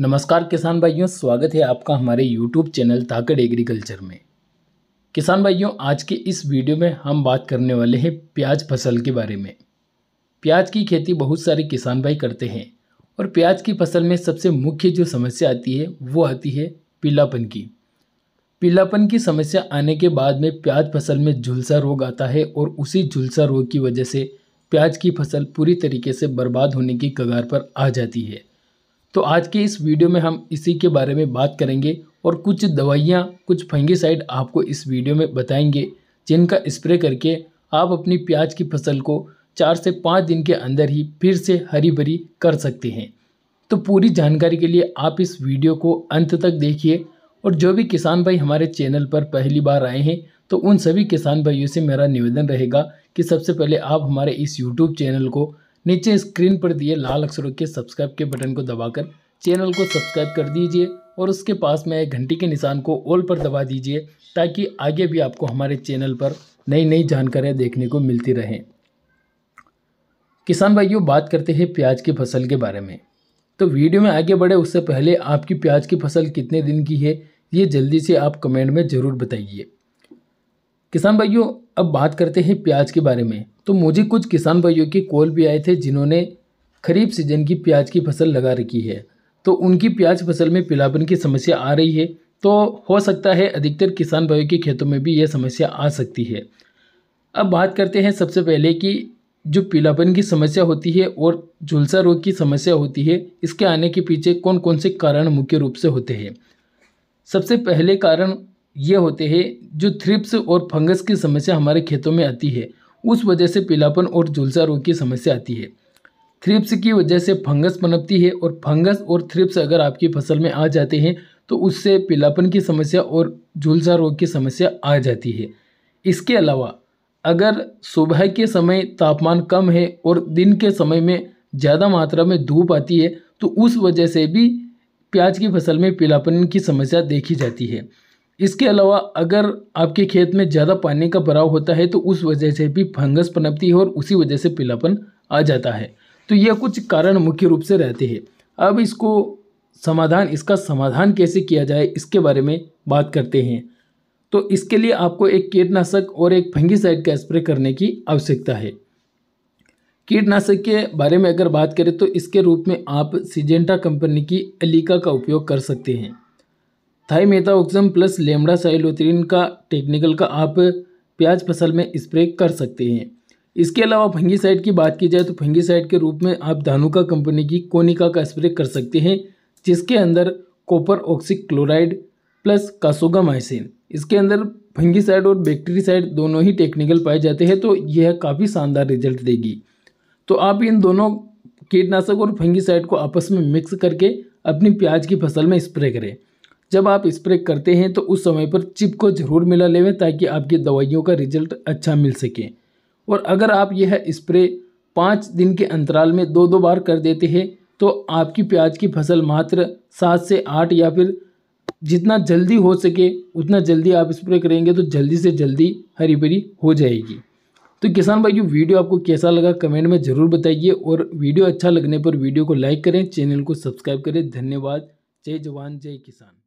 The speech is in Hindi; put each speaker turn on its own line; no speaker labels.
नमस्कार किसान भाइयों स्वागत है आपका हमारे यूट्यूब चैनल ताकड़ एग्रीकल्चर में किसान भाइयों आज के इस वीडियो में हम बात करने वाले हैं प्याज फसल के बारे में प्याज की खेती बहुत सारे किसान भाई करते हैं और प्याज की फसल में सबसे मुख्य जो समस्या आती है वो आती है पीलापन की पीलापन की समस्या आने के बाद में प्याज फसल में झुलसा रोग आता है और उसी झुलसा रोग की वजह से प्याज की फसल पूरी तरीके से बर्बाद होने की कगार पर आ जाती है तो आज के इस वीडियो में हम इसी के बारे में बात करेंगे और कुछ दवाइयाँ कुछ फंगीसाइड आपको इस वीडियो में बताएंगे जिनका स्प्रे करके आप अपनी प्याज की फसल को चार से पाँच दिन के अंदर ही फिर से हरी भरी कर सकते हैं तो पूरी जानकारी के लिए आप इस वीडियो को अंत तक देखिए और जो भी किसान भाई हमारे चैनल पर पहली बार आए हैं तो उन सभी किसान भाइयों से मेरा निवेदन रहेगा कि सबसे पहले आप हमारे इस यूट्यूब चैनल को नीचे स्क्रीन पर दिए लाल अक्षरों के सब्सक्राइब के बटन को दबाकर चैनल को सब्सक्राइब कर दीजिए और उसके पास में घंटी के निशान को ऑल पर दबा दीजिए ताकि आगे भी आपको हमारे चैनल पर नई नई जानकारियाँ देखने को मिलती रहें किसान भाइयों बात करते हैं प्याज की फसल के बारे में तो वीडियो में आगे बढ़े उससे पहले आपकी प्याज की फसल कितने दिन की है ये जल्दी से आप कमेंट में ज़रूर बताइए किसान भाइयों अब बात करते हैं प्याज के बारे में तो मुझे कुछ किसान भाइयों के कॉल भी आए थे जिन्होंने खरीफ सीजन की प्याज की फसल लगा रखी है तो उनकी प्याज फसल में पिलापन की समस्या आ रही है तो हो सकता है अधिकतर किसान भाइयों के खेतों में भी यह समस्या आ सकती है अब बात करते हैं सबसे पहले कि जो पीलापन की समस्या होती है और झुलसा रोग की समस्या होती है इसके आने के पीछे कौन कौन से कारण मुख्य रूप से होते हैं सबसे पहले कारण ये होते हैं जो थ्रिप्स और फंगस की समस्या हमारे खेतों में आती है उस वजह से पीलापन और झुलसा रोग की समस्या आती है थ्रिप्स की वजह से फंगस पनपती है और फंगस और थ्रिप्स अगर आपकी फसल में आ जाते हैं तो उससे पीलापन की समस्या और झुलसा रोग की समस्या आ जाती है इसके अलावा अगर सुबह के समय तापमान कम है और दिन के समय में ज़्यादा मात्रा में धूप आती है तो उस वजह से भी प्याज की फसल में पीलापन की समस्या देखी जाती है इसके अलावा अगर आपके खेत में ज़्यादा पानी का भराव होता है तो उस वजह से भी फंगस पनपती है और उसी वजह से पीलापन आ जाता है तो यह कुछ कारण मुख्य रूप से रहते हैं अब इसको समाधान इसका समाधान कैसे किया जाए इसके बारे में बात करते हैं तो इसके लिए आपको एक कीटनाशक और एक फंगीसाइड का स्प्रे करने की आवश्यकता है कीटनाशक के बारे में अगर बात करें तो इसके रूप में आप सिजेंटा कंपनी की अलीका का उपयोग कर सकते हैं thiamethoxam plus lambda cyhalothrin technical का आप प्याज फसल में स्प्रे कर सकते हैं इसके अलावा फंगीसाइड की बात की जाए तो फंगीसाइड के रूप में आप धानुका कंपनी की कोनिका का स्प्रे कर सकते हैं जिसके अंदर copper oxychloride plus kasugamycin इसके अंदर फंगीसाइड और साइड दोनों ही टेक्निकल पाए जाते हैं तो यह काफ़ी शानदार रिजल्ट देगी तो आप इन दोनों कीटनाशक और फंगीसाइड को आपस में मिक्स करके अपनी प्याज की फसल में स्प्रे करें जब आप स्प्रे करते हैं तो उस समय पर चिप को ज़रूर मिला लेवें ताकि आपकी दवाइयों का रिजल्ट अच्छा मिल सके और अगर आप यह स्प्रे पाँच दिन के अंतराल में दो दो बार कर देते हैं तो आपकी प्याज की फसल मात्र सात से आठ या फिर जितना जल्दी हो सके उतना जल्दी आप स्प्रे करेंगे तो जल्दी से जल्दी हरी भरी हो जाएगी तो किसान भाइयों वीडियो आपको कैसा लगा कमेंट में ज़रूर बताइए और वीडियो अच्छा लगने पर वीडियो को लाइक करें चैनल को सब्सक्राइब करें धन्यवाद जय जवान जय किसान